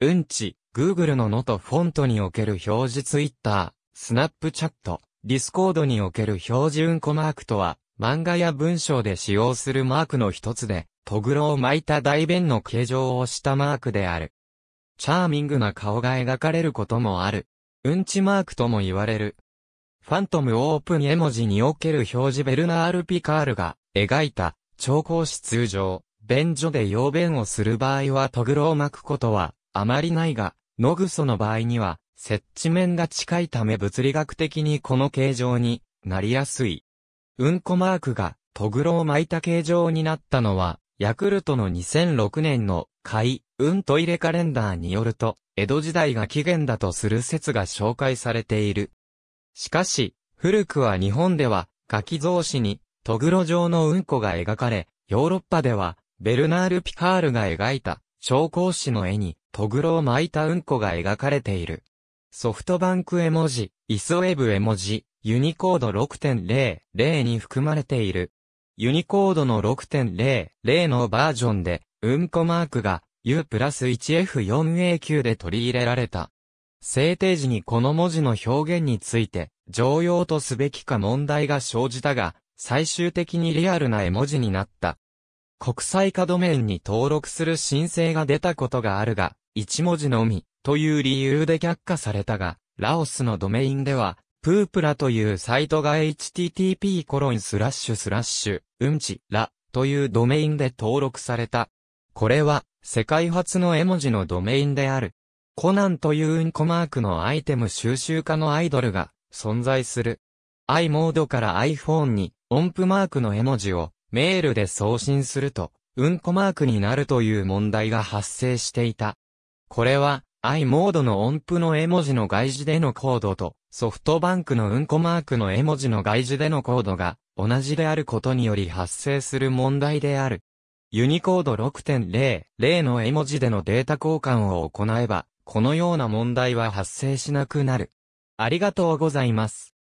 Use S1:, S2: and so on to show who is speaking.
S1: うんち、Google ののとフォントにおける表示 Twitter、Snapchat、Discord における表示うんこマークとは、漫画や文章で使用するマークの一つで、トグロを巻いた大便の形状をしたマークである。チャーミングな顔が描かれることもある。うんちマークとも言われる。ファントムオープン絵文字における表示ベルナール・ピカールが描いた、調光師通常、便所で用便をする場合はトグロを巻くことはあまりないが、ノグソの場合には、接地面が近いため物理学的にこの形状になりやすい。うんこマークがトグロを巻いた形状になったのは、ヤクルトの2006年のうんトイレカレンダーによると、江戸時代が起源だとする説が紹介されている。しかし、古くは日本では、柿造紙に、トグロ状のうんこが描かれ、ヨーロッパでは、ベルナール・ピカールが描いた、小公紙の絵に、トグロを巻いたうんこが描かれている。ソフトバンク絵文字、イソェブ絵文字、ユニコード6.0.0に含まれている。ユニコードの6.0.0のバージョンで、うんこマークが U プラス 1F4AQ で取り入れられた。制定時にこの文字の表現について、常用とすべきか問題が生じたが、最終的にリアルな絵文字になった。国際化ドメインに登録する申請が出たことがあるが、1文字のみ、という理由で却下されたが、ラオスのドメインでは、プープラというサイトが http コロンスラッシュスラッシュ、うんち、ら、というドメインで登録された。これは、世界初の絵文字のドメインである。コナンといううんこマークのアイテム収集家のアイドルが存在する。i モードから iPhone に音符マークの絵文字をメールで送信すると、うんこマークになるという問題が発生していた。これは、i モードの音符の絵文字の外字でのコードと、ソフトバンクのうんこマークの絵文字の外字でのコードが、同じであることにより発生する問題である。ユニコード6.0、0の絵文字でのデータ交換を行えば、このような問題は発生しなくなる。ありがとうございます。